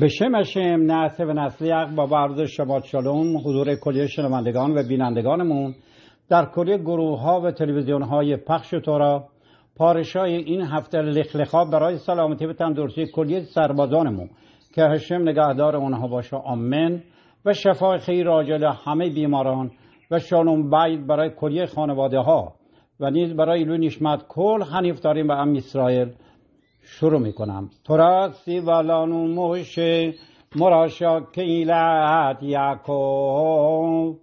به شم شم نعته و نسلیق با برز شما چالون حضور کلیه شنوندگان و بینندگانمون در کلیه گروه ها و تلویزیون های پخش تورا پارشای این هفته لخلخا برای سلامتی و تندرستی کلیه سربازانمون که هشم نگهدار اونها باشه آمن و شفای خیر راجل همه بیماران و شانون باید برای کلیه خانواده ها و نیز برای لونیشمت کل حنیف داریم به ام اسرائیل شروع میکنم تو را سیوالانو موش مراشا کیلت یعقوب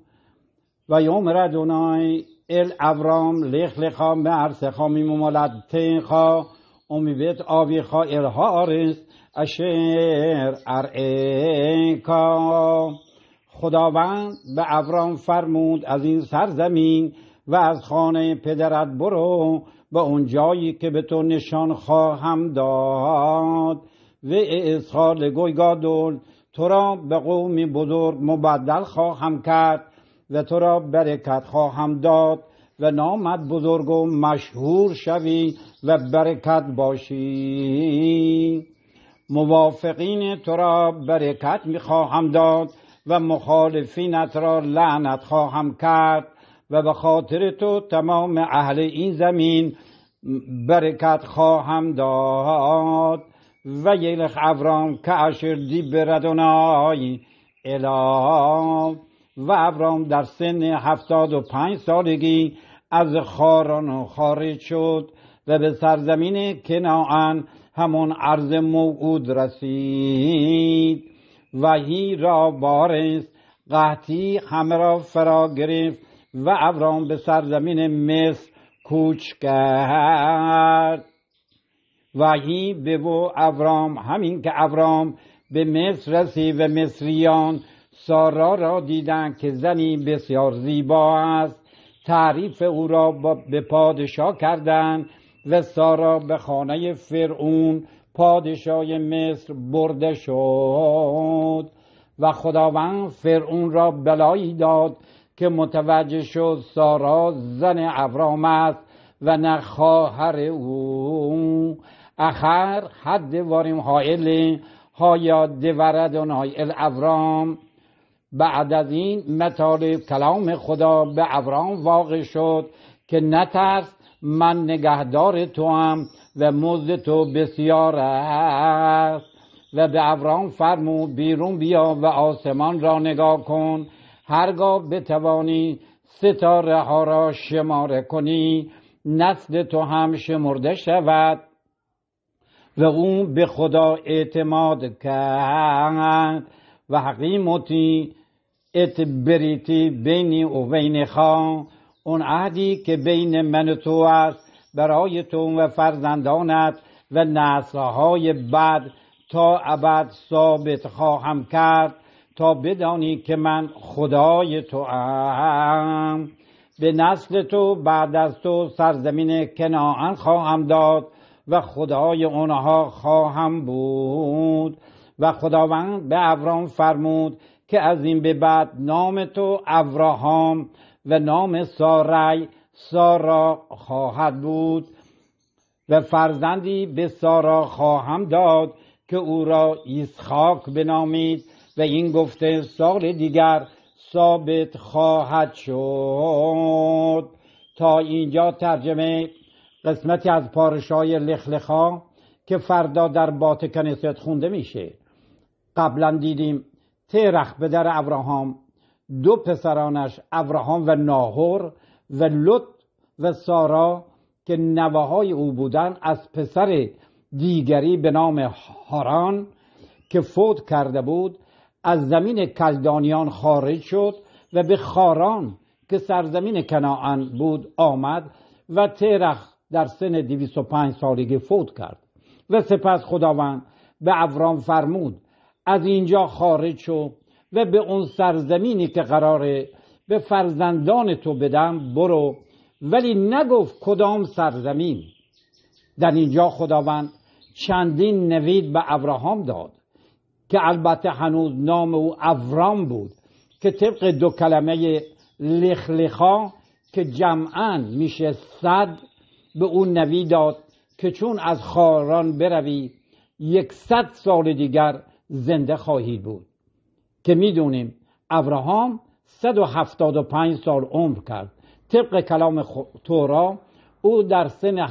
و یوم ردونای ال ابرام لخ لخا مرسخا میمولد تنخا امیبت آبیخا الهارست ار ارعکا خداوند به ابرام فرمود از این سرزمین و از خانه پدرت برو به اون جایی که به تو نشان خواهم داد و اصحال گادول تو را به قوم بزرگ مبدل خواهم کرد و تو را برکت خواهم داد و نامت بزرگ و مشهور شوی و برکت باشی موافقین تو را برکت خواهم داد و مخالفینت را لعنت خواهم کرد و به خاطر تو تمام اهل این زمین برکت خواهم داد و یلخ ابرام که اشر دی بردونای الا و ابرام در سن هفتاد و پنج سالگی از خاران خارج شد و به سرزمین کنعان همون عرض موعود رسید و هی را بارست قحطی همه را فرا گرفت و ابرام به سرزمین مصر کوچ کرد وحی به و ابرام همین که ابرام به مصر رسید و مصریان سارا را دیدند که زنی بسیار زیبا است تعریف او را به پادشاه کردند و سارا به خانه فرعون پادشاه مصر برده شد و خداوند فرعون را بلایی داد که متوجه شد سارا زن ابرام است و نه خواهر او اخر حد واریم حائل هایا دورد های ابرام بعد از این مطالب کلام خدا به ابرام واقع شد که نترس من نگهدار تو هم و مزد تو بسیار است و به ابرام فرمود بیرون بیا و آسمان را نگاه کن هرگاه بتوانی ستاره ها را شماره کنی نسل تو هم شمرده شود و اون به خدا اعتماد کرد و حقیمتی اتبریتی بریتی بینی و بین خان اون عهدی که بین من و تو است برای تو و فرزندانت و نسلهای بعد تا ابد ثابت خواهم کرد تا بدانی که من خدای تو ام به نسل تو بعد از تو سرزمین کنعان خواهم داد و خدای آنها خواهم بود و خداوند به ابرام فرمود که از این به بعد نام تو ابراهام و نام سارای سارا خواهد بود و فرزندی به سارا خواهم داد که او را ایسخاک بنامید و این گفته سال دیگر ثابت خواهد شد تا اینجا ترجمه قسمتی از پارشای لخلخا که فردا در بات کنست خونده میشه قبلا دیدیم ترخ به در ابراهام دو پسرانش ابراهام و ناهور و لط و سارا که نوههای او بودن از پسر دیگری به نام هاران که فوت کرده بود از زمین کلدانیان خارج شد و به خاران که سرزمین کنعان بود آمد و ترخ در سن 205 سالگی فوت کرد و سپس خداوند به ابرام فرمود از اینجا خارج شو و به اون سرزمینی که قراره به فرزندان تو بدم برو ولی نگفت کدام سرزمین در اینجا خداوند چندین نوید به ابراهام داد که البته هنوز نام او اورام بود که طبق دو کلمه لخلخا که جمعا میشه صد به اون نوی داد که چون از خاران بروی یکصد سال دیگر زنده خواهی بود که میدونیم ابراهام پنج سال عمر کرد طبق کلام تورا او در سن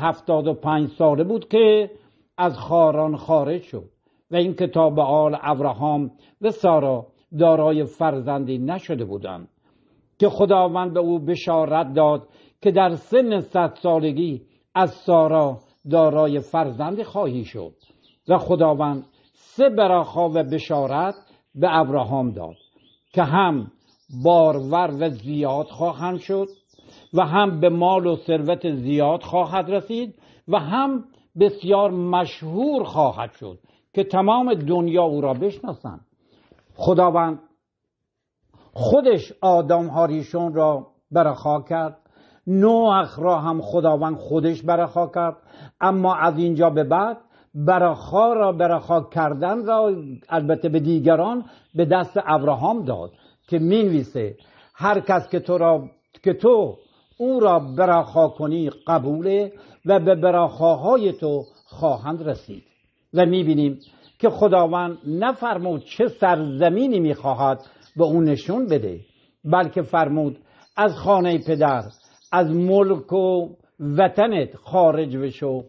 پنج ساله بود که از خاران خارج شد و اینکه تا به آل ابراهام و سارا دارای فرزندی نشده بودند که خداوند به او بشارت داد که در سن صد سالگی از سارا دارای فرزندی خواهی شد و خداوند سه براخا و بشارت به ابراهام داد که هم بارور و زیاد خواهند شد و هم به مال و ثروت زیاد خواهد رسید و هم بسیار مشهور خواهد شد که تمام دنیا او را بشناسند خداوند خودش آدم هاریشون را برخا کرد نوح را هم خداوند خودش برخا کرد اما از اینجا به بعد برخا را برخا کردن را البته به دیگران به دست ابراهام داد که نویسه هر کس که تو را که تو او را برخا کنی قبوله و به برخاهای تو خواهند رسید و میبینیم که خداوند نفرمود چه سرزمینی میخواهد به اون نشون بده بلکه فرمود از خانه پدر از ملک و وطنت خارج بشو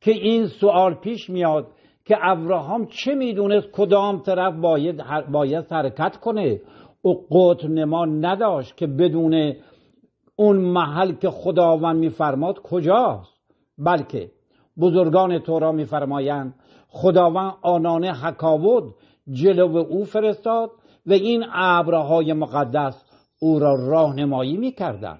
که این سوال پیش میاد که ابراهام چه میدونست کدام طرف باید, باید حرکت کنه او قطب نما نداشت که بدون اون محل که خداوند میفرماد کجاست بلکه بزرگان تورا میفرمایند خداوند آنان حکاود جلو او فرستاد و این ابرهای مقدس او را راهنمایی میکردند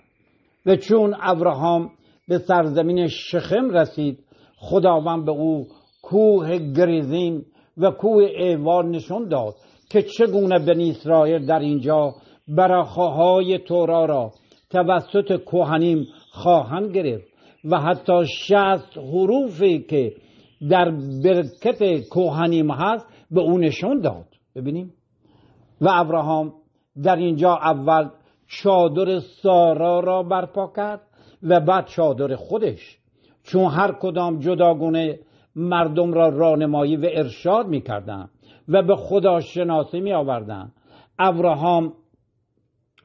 و چون ابراهام به سرزمین شخم رسید خداوند به او کوه گریزیم و کوه ایوان نشون داد که چگونه بنی اسرائیل در اینجا برخواهای تورا را توسط کوهنیم خواهند گرفت و حتی شست حروفی که در برکت کوهنیم هست به او نشون داد ببینیم و ابراهام در اینجا اول چادر سارا را برپا کرد و بعد چادر خودش چون هر کدام جداگونه مردم را راهنمایی و ارشاد کردن و به خدا شناسی می آوردن ابراهام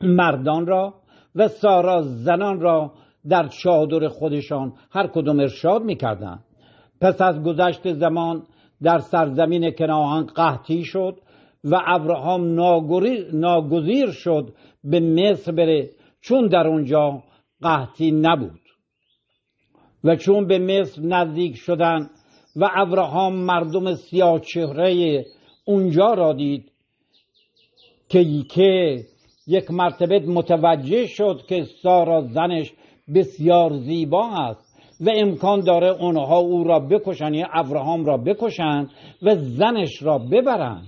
مردان را و سارا زنان را در چادر خودشان هر کدام ارشاد میکردند پس از گذشت زمان در سرزمین کناهان قحطی شد و ابراهام ناگزیر شد به مصر بره چون در اونجا قحطی نبود و چون به مصر نزدیک شدن و ابراهام مردم سیاه چهره اونجا را دید که که یک مرتبه متوجه شد که سارا زنش بسیار زیبا است و امکان داره اونها او را بکشن یا یعنی ابراهام را بکشند و زنش را ببرند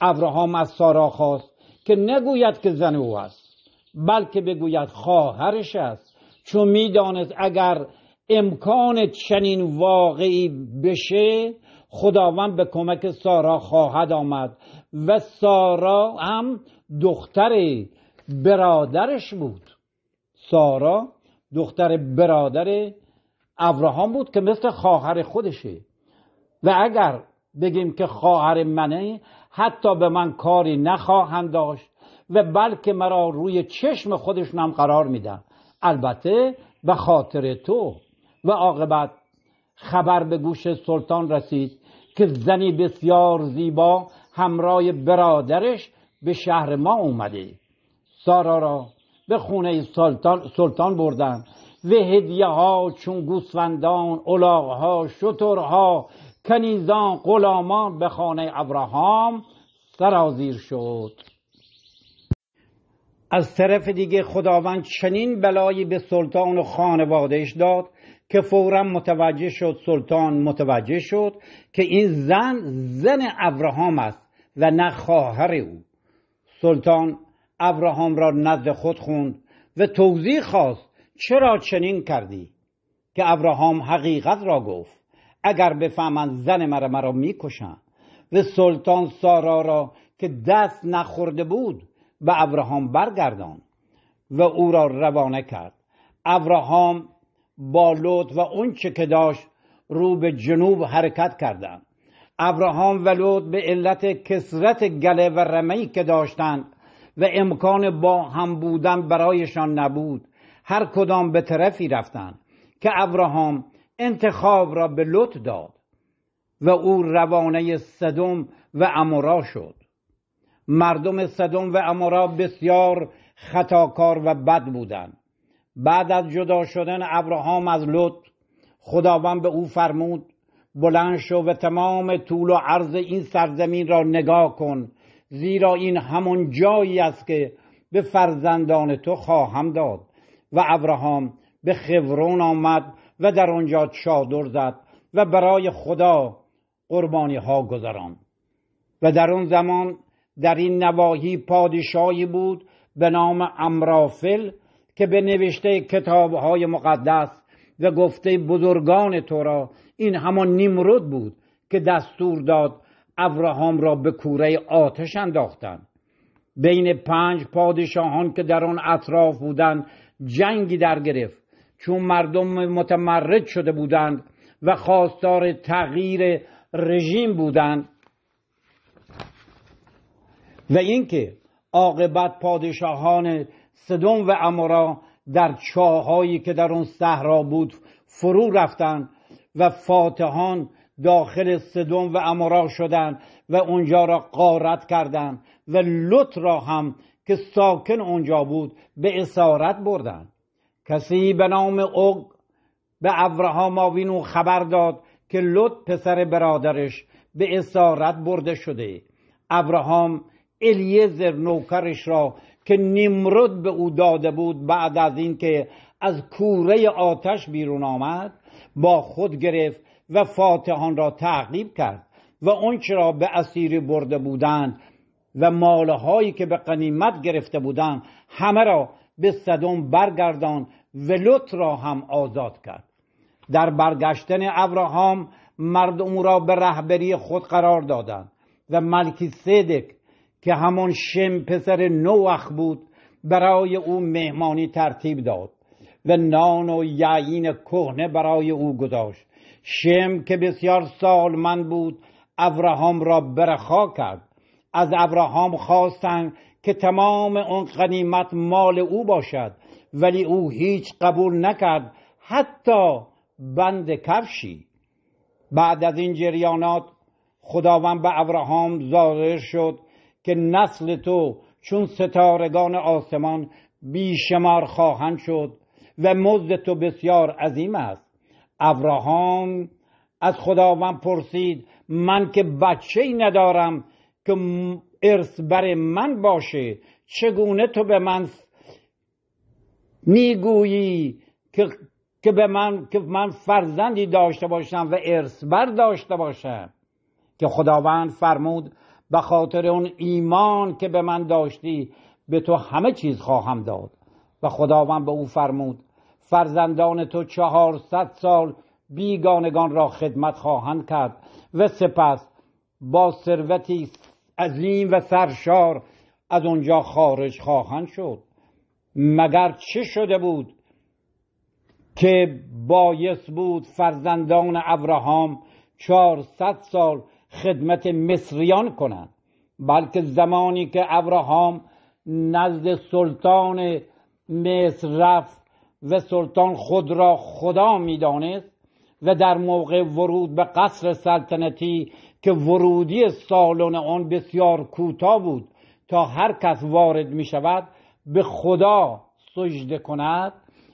ابراهام از سارا خواست که نگوید که زن او است بلکه بگوید خواهرش است چون میدانست اگر امکان چنین واقعی بشه خداوند به کمک سارا خواهد آمد و سارا هم دختر برادرش بود سارا دختر برادر ابراهام بود که مثل خواهر خودشه و اگر بگیم که خواهر منه حتی به من کاری نخواهند داشت و بلکه مرا روی چشم خودش هم قرار میدن البته به خاطر تو و عاقبت خبر به گوش سلطان رسید که زنی بسیار زیبا همراه برادرش به شهر ما اومده سارا را به خونه سلطان, سلطان بردن و هدیه ها چون گوسفندان شطر شترها کنیزان غلامان به خانه ابراهام سرازیر شد از طرف دیگه خداوند چنین بلایی به سلطان و خانوادهش داد که فورا متوجه شد سلطان متوجه شد که این زن زن ابراهام است و نه خواهر او سلطان ابراهام را نزد خود خوند و توضیح خواست چرا چنین کردی که ابراهام حقیقت را گفت اگر بفهمند زن مرا مرا میکشند و سلطان سارا را که دست نخورده بود به ابراهام برگردان و او را روانه کرد ابراهام با لوط و اونچه که داشت رو به جنوب حرکت کردند ابراهام و لوط به علت کسرت گله و رمی که داشتند و امکان با هم بودن برایشان نبود هر کدام به طرفی رفتند که ابراهام انتخاب را به لط داد و او روانه صدم و امورا شد مردم صدم و امورا بسیار خطاکار و بد بودند بعد از جدا شدن ابراهام از لط خداوند به او فرمود بلند شو و تمام طول و عرض این سرزمین را نگاه کن زیرا این همون جایی است که به فرزندان تو خواهم داد و ابراهام به خبرون آمد و در آنجا چادر زد و برای خدا قربانی ها گذران و در آن زمان در این نواحی پادشاهی بود به نام امرافل که به نوشته کتاب های مقدس و گفته بزرگان تو را این همان نیمرود بود که دستور داد ابراهام را به کوره آتش انداختند بین پنج پادشاهان که در آن اطراف بودند جنگی در گرفت چون مردم متمرد شده بودند و خواستار تغییر رژیم بودند و اینکه عاقبت پادشاهان سدوم و امورا در چاهایی که در آن صحرا بود فرو رفتند و فاتحان داخل سدوم و امورا شدند و اونجا را قارت کردند و لط را هم که ساکن اونجا بود به اسارت بردن کسی به نام اوگ به ابراهام آوینو خبر داد که لط پسر برادرش به اسارت برده شده ابراهام الیزر نوکرش را که نیمرد به او داده بود بعد از اینکه از کوره آتش بیرون آمد با خود گرفت و فاتحان را تعقیب کرد و اون را به اسیری برده بودند و مالهایی که به قنیمت گرفته بودند همه را به صدم برگردان و لط را هم آزاد کرد در برگشتن ابراهام مردم را به رهبری خود قرار دادند و ملکی صدق که همان شم پسر نوخ بود برای او مهمانی ترتیب داد و نان و یعین کهنه برای او گذاشت شم که بسیار سالمند بود ابراهام را برخا کرد از ابراهام خواستند که تمام اون غنیمت مال او باشد ولی او هیچ قبول نکرد حتی بند کفشی بعد از این جریانات خداوند به ابراهام ظاهر شد که نسل تو چون ستارگان آسمان بیشمار خواهند شد و مزد تو بسیار عظیم است ابراهام از خداوند پرسید من که بچه ای ندارم که ارث بر من باشه چگونه تو به من میگویی که که به من که من فرزندی داشته باشم و ارث بر داشته باشم که خداوند فرمود به خاطر اون ایمان که به من داشتی به تو همه چیز خواهم داد و خداوند به او فرمود فرزندان تو چهارصد سال بیگانگان را خدمت خواهند کرد و سپس با ثروتی عظیم و سرشار از اونجا خارج خواهند شد مگر چه شده بود که بایس بود فرزندان ابراهام چهارصد سال خدمت مصریان کنند بلکه زمانی که ابراهام نزد سلطان مصر رفت و سلطان خود را خدا میدانست و در موقع ورود به قصر سلطنتی که ورودی سالن آن بسیار کوتاه بود تا هر کس وارد می شود به خدا سجده کند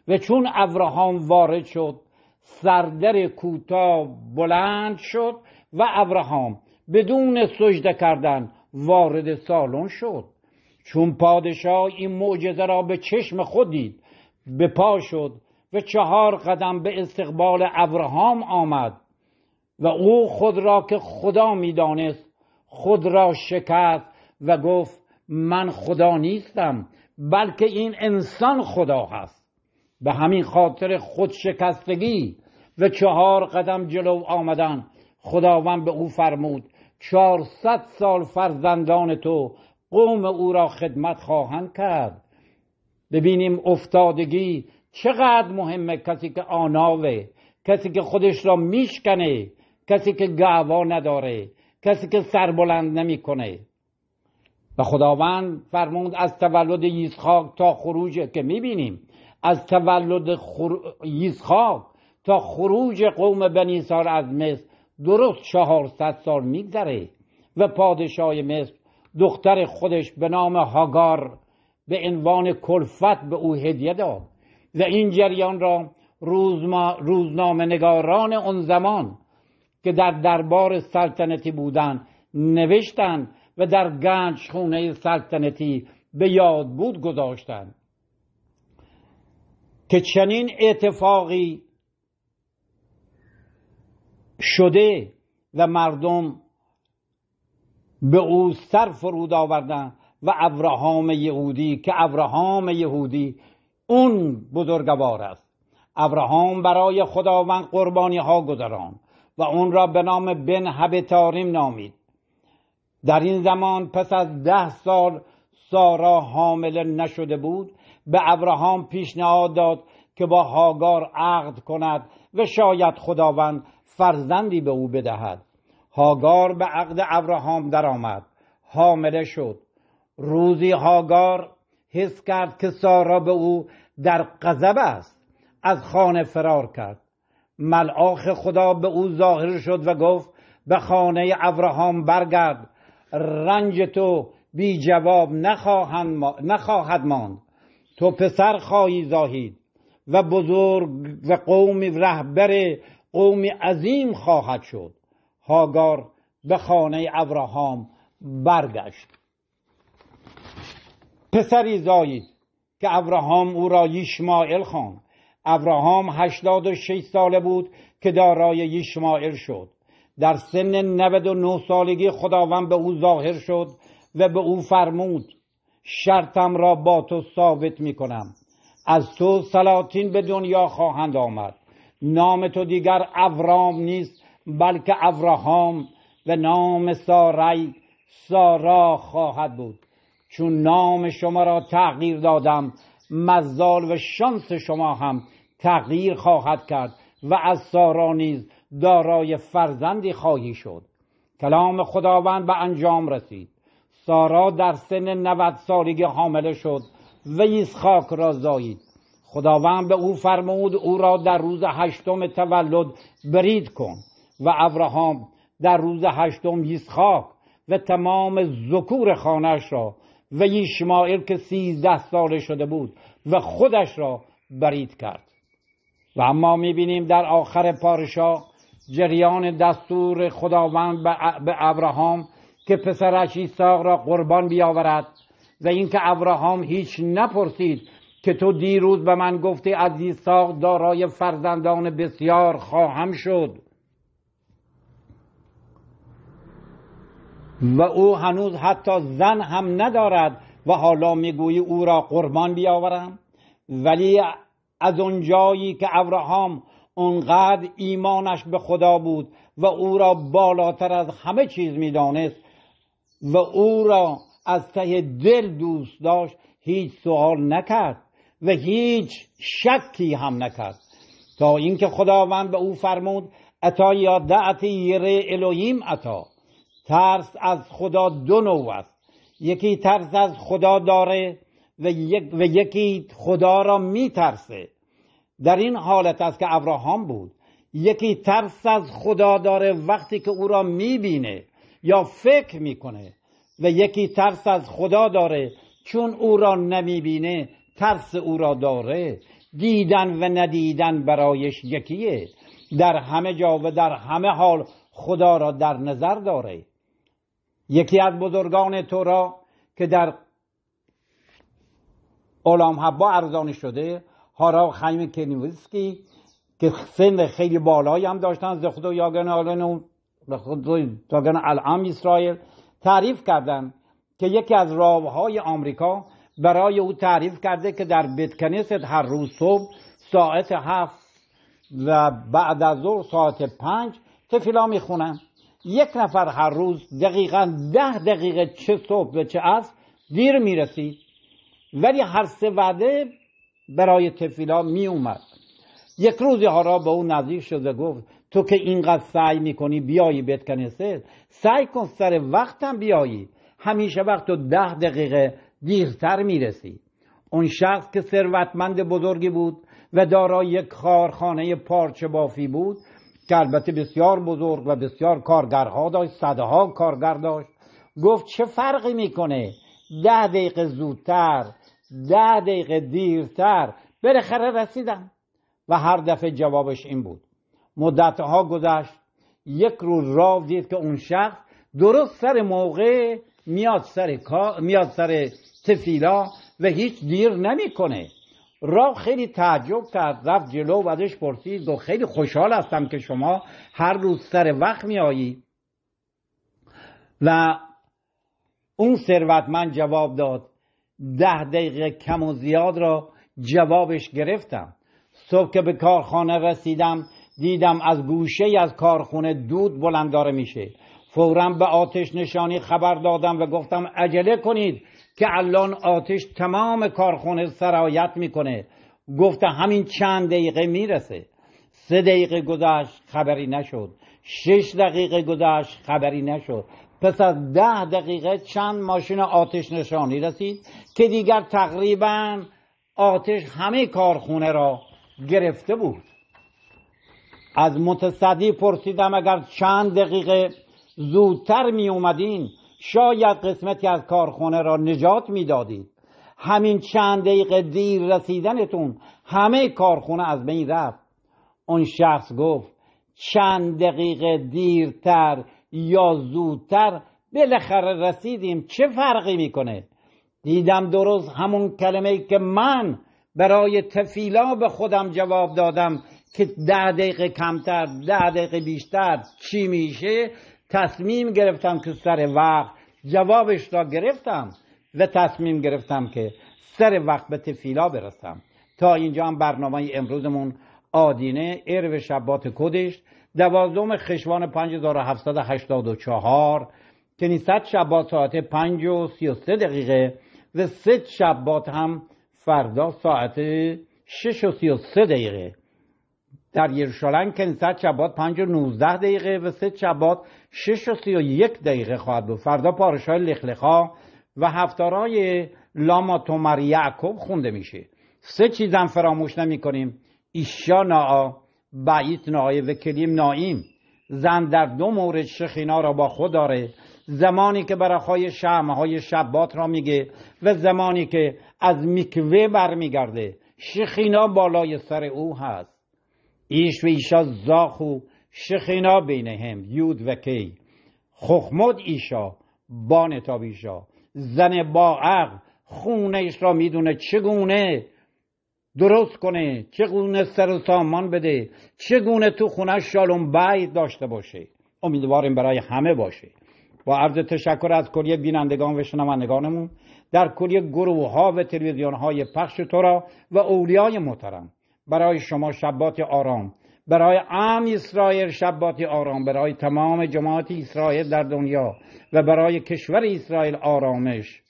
و چون ابراهام وارد شد سردر کوتاه بلند شد و ابراهام بدون سجده کردن وارد سالن شد چون پادشاه این معجزه را به چشم خود دید به پا شد به چهار قدم به استقبال ابراهام آمد و او خود را که خدا میدانست خود را شکست و گفت من خدا نیستم بلکه این انسان خدا هست به همین خاطر خود شکستگی و چهار قدم جلو آمدن خداوند به او فرمود چهارصد سال فرزندان تو قوم او را خدمت خواهند کرد ببینیم افتادگی چقدر مهمه کسی که آناوه کسی که خودش را میشکنه کسی که گعوا نداره کسی که سربلند نمیکنه و خداوند فرمود از تولد یزخاق تا خروج که میبینیم از تولد خر... تا خروج قوم بنی سار از مصر درست چهارصد سال میگذره و پادشاه مصر دختر خودش به نام هاگار به عنوان کلفت به او هدیه داد و این جریان را روزنامه نگاران اون زمان که در دربار سلطنتی بودند نوشتند و در گنج خونه سلطنتی به یاد بود گذاشتند که چنین اتفاقی شده و مردم به او سر فرود آوردن و ابراهام یهودی که ابراهام یهودی اون بزرگوار است ابراهام برای خداوند قربانی ها گذران و اون را به نام بن هبتاریم نامید در این زمان پس از ده سال سارا حامله نشده بود به ابراهام پیشنهاد داد که با هاگار عقد کند و شاید خداوند فرزندی به او بدهد هاگار به عقد ابراهام درآمد حامله شد روزی هاگار حس کرد که سارا به او در غضب است از خانه فرار کرد ملاخ خدا به او ظاهر شد و گفت به خانه ابراهام برگرد رنج تو بی جواب نخواهد ماند تو پسر خواهی زاهید و بزرگ و قوم رهبر قومی عظیم خواهد شد هاگار به خانه ابراهام برگشت پسری زایید که ابراهام او را یشمائل خواند ابراهام شش ساله بود که دارای یشمائل شد در سن نه سالگی خداوند به او ظاهر شد و به او فرمود شرطم را با تو ثابت می کنم از تو سلاطین به دنیا خواهند آمد نام تو دیگر ابرام نیست بلکه ابراهام و نام سارای سارا خواهد بود چون نام شما را تغییر دادم مزال و شانس شما هم تغییر خواهد کرد و از سارا نیز دارای فرزندی خواهی شد کلام خداوند به انجام رسید سارا در سن 90 سالگی حامله شد و یسخاک را زایید خداوند به او فرمود او را در روز هشتم تولد برید کن و ابراهام در روز هشتم یسخاک و تمام ذکور خانش را و یشمائل که سیزده ساله شده بود و خودش را برید کرد و اما میبینیم در آخر پارشا جریان دستور خداوند به ابراهام که پسرش ایساق را قربان بیاورد و اینکه ابراهام هیچ نپرسید که تو دیروز به من گفتی از ایساق دارای فرزندان بسیار خواهم شد و او هنوز حتی زن هم ندارد و حالا میگویی او را قربان بیاورم ولی از اونجایی که ابراهام اونقدر ایمانش به خدا بود و او را بالاتر از همه چیز میدانست و او را از ته دل دوست داشت هیچ سوال نکرد و هیچ شکی هم نکرد تا اینکه خداوند به او فرمود اتا یا دعت یره الوهیم اتا ترس از خدا دو نوع است یکی ترس از خدا داره و, یک و یکی خدا را میترسه در این حالت است که ابراهام بود یکی ترس از خدا داره وقتی که او را میبینه یا فکر میکنه و یکی ترس از خدا داره چون او را نمیبینه ترس او را داره دیدن و ندیدن برایش یکیه در همه جا و در همه حال خدا را در نظر داره یکی از بزرگان تورا که در اولام حبا ارزانی شده هارا خیم کنیویسکی که سن خیلی بالایی هم داشتن زخدو یاگن آلن و یاگن الام اسرائیل تعریف کردن که یکی از های آمریکا برای او تعریف کرده که در بتکنست هر روز صبح ساعت هفت و بعد از ظهر ساعت پنج تفیلا میخونن یک نفر هر روز دقیقا ده دقیقه چه صبح و چه عصر دیر میرسید ولی هر سه وعده برای تفیلا می اومد یک روزی هارا به او نزدیک شده گفت تو که اینقدر سعی میکنی بیایی بیت کنیسه سعی کن سر وقتم بیایی همیشه وقت تو ده دقیقه دیرتر میرسی اون شخص که ثروتمند بزرگی بود و دارای یک خارخانه پارچه بافی بود که البته بسیار بزرگ و بسیار کارگرها داشت صدها کارگر داشت گفت چه فرقی میکنه ده دقیقه زودتر ده دقیقه دیرتر بالاخره رسیدم و هر دفعه جوابش این بود مدتها گذشت یک روز راو دید که اون شخص درست سر موقع میاد سر, میاد سر تفیلا و هیچ دیر نمیکنه را خیلی تعجب کرد رفت جلو و ازش پرسید و خیلی خوشحال هستم که شما هر روز سر وقت میایید. و اون ثروتمند جواب داد ده دقیقه کم و زیاد را جوابش گرفتم صبح که به کارخانه رسیدم دیدم از گوشه از کارخونه دود داره میشه فورا به آتش نشانی خبر دادم و گفتم عجله کنید که الان آتش تمام کارخونه سرایت میکنه گفته همین چند دقیقه میرسه سه دقیقه گذشت خبری نشد شش دقیقه گذشت خبری نشد پس از ده دقیقه چند ماشین آتش نشانی رسید که دیگر تقریبا آتش همه کارخونه را گرفته بود از متصدی پرسیدم اگر چند دقیقه زودتر می اومدین شاید قسمتی از کارخانه را نجات میدادید همین چند دقیقه دیر رسیدنتون همه کارخونه از بین رفت اون شخص گفت چند دقیقه دیرتر یا زودتر بالاخره رسیدیم چه فرقی میکنه دیدم درست همون کلمه که من برای تفیلا به خودم جواب دادم که ده دقیقه کمتر ده دقیقه بیشتر چی میشه تصمیم گرفتم که سر وقت جوابش را گرفتم و تصمیم گرفتم که سر وقت به تفیلا برسم تا اینجا هم برنامه امروزمون آدینه ارو شبات کدش دوازدهم خشوان 5784 که نیست شبات ساعت 5 و 33 دقیقه و سه شبات هم فردا ساعت 6 و 33 دقیقه در یروشالنگ کنیست شبات پنج و نوزده دقیقه و سه شبات شش و یک دقیقه خواهد بود فردا پارش های لخلخا و هفتارای لاما تومر خوانده خونده میشه سه چیزم فراموش نمی کنیم ایشا ناا بعیت و کلیم نایم زن در دو مورد شخینا را با خود داره زمانی که برای شمه های شبات را میگه و زمانی که از میکوه برمیگرده شخینا بالای سر او هست ایش و زاخو شخینا شخینا هم یود و کی خخمد ایشا بان ایشا زن با عقل ایش را میدونه چگونه درست کنه چگونه سر و سامان بده چگونه تو خونه شالون باید داشته باشه امیدواریم برای همه باشه با عرض تشکر از کلیه بینندگان و شنوندگانمون در کلیه گروه ها و تلویزیون های پخش تو را و اولیای محترم برای شما شبات آرام برای عام اسرائیل شبات آرام برای تمام جماعت اسرائیل در دنیا و برای کشور اسرائیل آرامش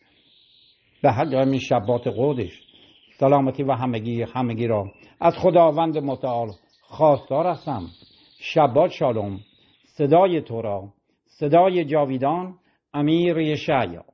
به حق همین شبات قدش سلامتی و همگی همگی را از خداوند متعال خواستار هستم شبات شالوم صدای تو صدای جاویدان امیر یشعیا